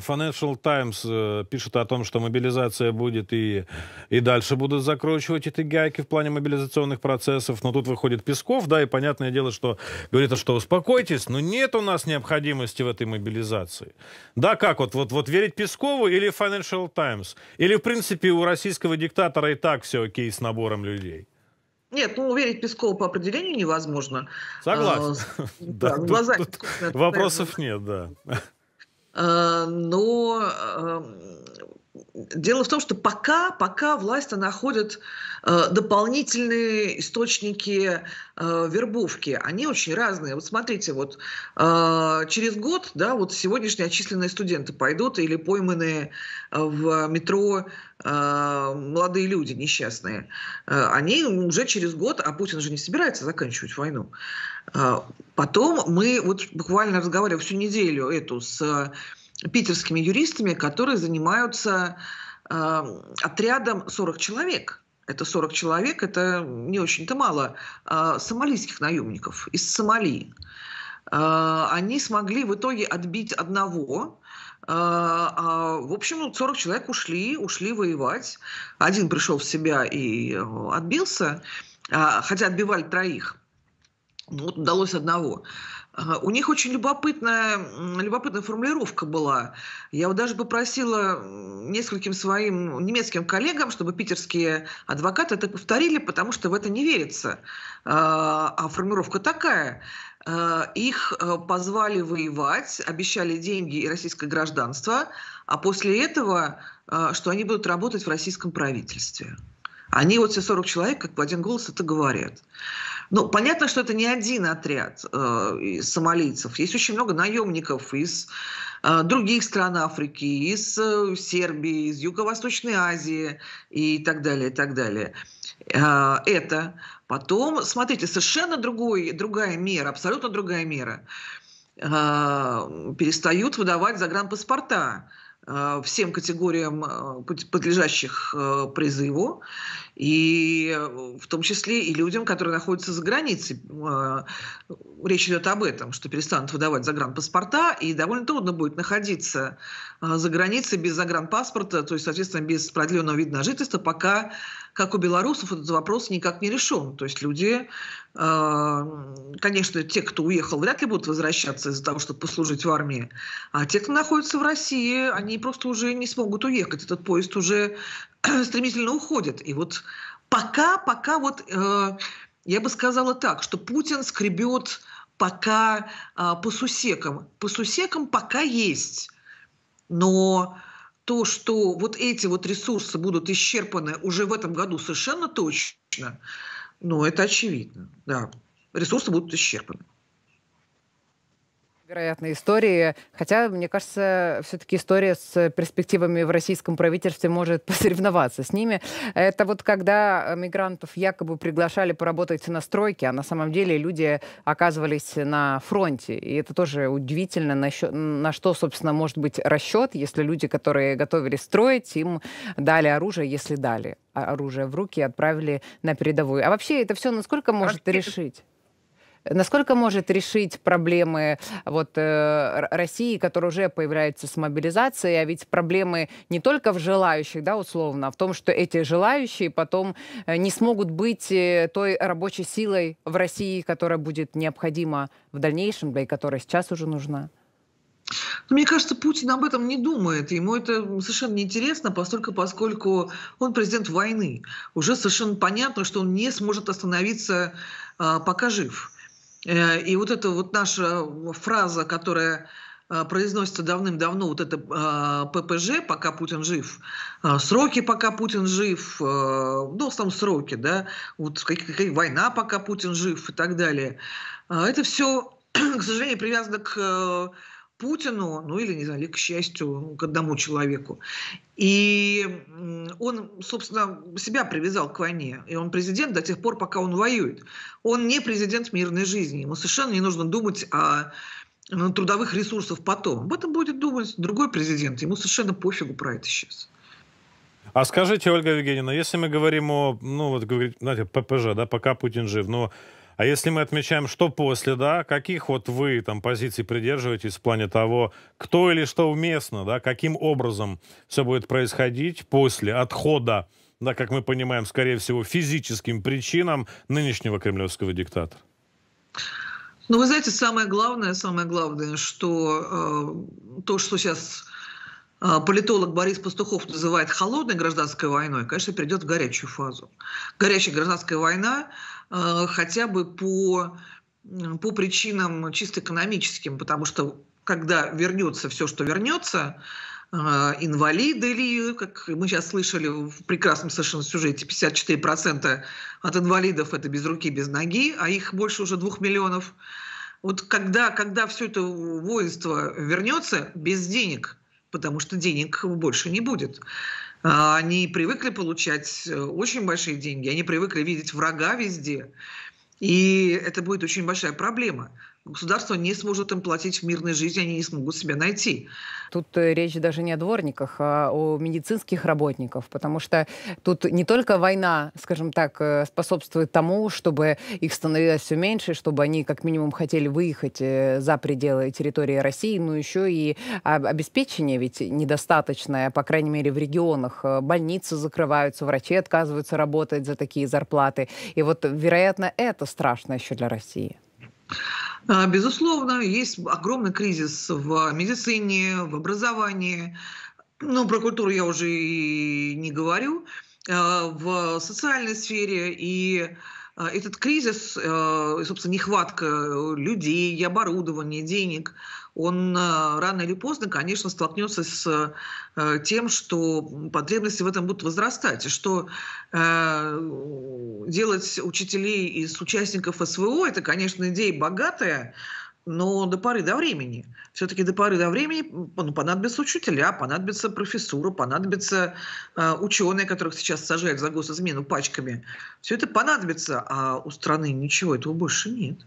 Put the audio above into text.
Financial Times э, пишет о том, что мобилизация будет и, и дальше будут закручивать эти гайки в плане мобилизационных процессов. Но тут выходит Песков, да, и понятное дело, что говорит, что успокойтесь, но нет у нас необходимости в этой мобилизации. Да, как вот, вот, вот верить Пескову или Financial Times? Или, в принципе, у российского диктатора и так все окей с набором людей? Нет, ну верить Пескову по определению невозможно. Согласен. А, вопросов нет, да. Э, но э, дело в том, что пока, пока власть она находит э, дополнительные источники э, вербовки. Они очень разные. Вот смотрите, вот э, через год, да, вот сегодняшние отчисленные студенты пойдут или пойманные э, в метро э, молодые люди несчастные, э, они уже через год, а Путин же не собирается заканчивать войну. Потом мы вот буквально разговаривали всю неделю эту с питерскими юристами, которые занимаются э, отрядом 40 человек. Это 40 человек, это не очень-то мало э, сомалийских наемников из Сомали. Э, они смогли в итоге отбить одного, э, а, в общем, 40 человек ушли, ушли воевать. Один пришел в себя и э, отбился, а, хотя отбивали троих. Ну, вот удалось одного. У них очень любопытная, любопытная формулировка была. Я вот даже попросила нескольким своим немецким коллегам, чтобы питерские адвокаты это повторили, потому что в это не верится. А, а формулировка такая. А, Их э, позвали воевать, обещали деньги и российское гражданство, а после этого, э, что они будут работать в российском правительстве. Они вот все 40 человек, как в один голос, это говорят. Ну, понятно, что это не один отряд э, сомалийцев. Есть очень много наемников из э, других стран Африки, из э, Сербии, из Юго-Восточной Азии и так далее, и так далее. Э, это. Потом, смотрите, совершенно другой, другая мера, абсолютно другая мера. Э, перестают выдавать загранпаспорта. паспорта Э, всем категориям, э, подлежащих э, призыву, и в том числе и людям, которые находятся за границей. Речь идет об этом, что перестанут выдавать загранпаспорта, и довольно трудно будет находиться за границей без загранпаспорта, то есть, соответственно, без продленного вида на жительство, пока как у белорусов, этот вопрос никак не решен. То есть люди, э, конечно, те, кто уехал, вряд ли будут возвращаться из-за того, чтобы послужить в армии. А те, кто находится в России, они просто уже не смогут уехать. Этот поезд уже стремительно уходит. И вот пока, пока вот э, я бы сказала так, что Путин скребет пока э, по сусекам. По сусекам пока есть. Но то, что вот эти вот ресурсы будут исчерпаны уже в этом году совершенно точно, ну, это очевидно, да. Ресурсы будут исчерпаны. Вероятные истории. Хотя, мне кажется, все-таки история с перспективами в российском правительстве может посоревноваться с ними. Это вот когда э, мигрантов якобы приглашали поработать на стройке, а на самом деле люди оказывались на фронте. И это тоже удивительно, на, счет, на что, собственно, может быть расчет, если люди, которые готовились строить, им дали оружие, если дали оружие в руки и отправили на передовую. А вообще это все насколько может а, решить? насколько может решить проблемы вот, э, России, которая уже появляется с мобилизацией, а ведь проблемы не только в желающих, да, условно, а в том, что эти желающие потом э, не смогут быть э, той рабочей силой в России, которая будет необходима в дальнейшем, да и которая сейчас уже нужна. Ну, мне кажется, Путин об этом не думает. Ему это совершенно неинтересно, поскольку, поскольку он президент войны. Уже совершенно понятно, что он не сможет остановиться, а, пока жив. Э, и вот эта вот наша э, фраза, которая э, произносится давным-давно, вот это ППЖ, пока Путин жив, сроки, пока Путин жив, ну, в основном сроки, да, вот война, пока Путин жив и так далее. Это все, к сожалению, привязано к Путину, ну или, не знаю, или, к счастью, к одному человеку. И он, собственно, себя привязал к войне. И он президент до тех пор, пока он воюет. Он не президент мирной жизни. Ему совершенно не нужно думать о ну, трудовых ресурсах потом. Об этом будет думать другой президент. Ему совершенно пофигу про это сейчас. А скажите, Ольга Евгеньевна, если мы говорим о, ну вот, говорит, знаете, ППЖ, да, пока Путин жив, но а если мы отмечаем, что после, да, каких вот вы там позиций придерживаетесь в плане того, кто или что уместно, да, каким образом все будет происходить после отхода, да, как мы понимаем, скорее всего, физическим причинам нынешнего кремлевского диктатора? Ну, вы знаете, самое главное, самое главное, что э, то, что сейчас а, политолог Борис Пастухов называет холодной гражданской войной, конечно, придет в горячую фазу. Горячая гражданская война а, хотя бы по, по причинам чисто экономическим, потому что когда вернется все, что вернется, а, инвалиды или, как мы сейчас слышали в прекрасном совершенно сюжете, 54% от инвалидов это без руки, без ноги, а их больше уже двух миллионов. Вот когда, когда все это воинство вернется без денег – потому что денег больше не будет. А, они привыкли получать э, очень большие деньги, они привыкли видеть врага везде. И это будет очень большая проблема государство не сможет им платить в мирной жизни, они не смогут себя найти. Тут э, речь даже не о дворниках, а о медицинских работников, потому что тут не только война, скажем так, э, способствует тому, чтобы их становилось все меньше, чтобы они как минимум хотели выехать э, за пределы территории России, но еще и обеспечение ведь недостаточное, по крайней мере, в регионах. Больницы закрываются, врачи отказываются работать за такие зарплаты. И вот, вероятно, это страшно еще для России. А, безусловно, есть огромный кризис в медицине, в образовании. Ну, про культуру я уже и не говорю. А, в социальной сфере и а, этот кризис, э, собственно, нехватка людей, оборудования, денег, он э, рано или поздно, конечно, столкнется с э, тем, что потребности в этом будут возрастать, и что делать учителей из участников СВО, это, конечно, идея богатая, но до поры до времени. Все-таки до поры до времени ну, понадобятся учителя, понадобится профессура, понадобятся э, ученые, которых сейчас сажают за госизмену пачками. Все это понадобится, а у страны ничего этого больше нет.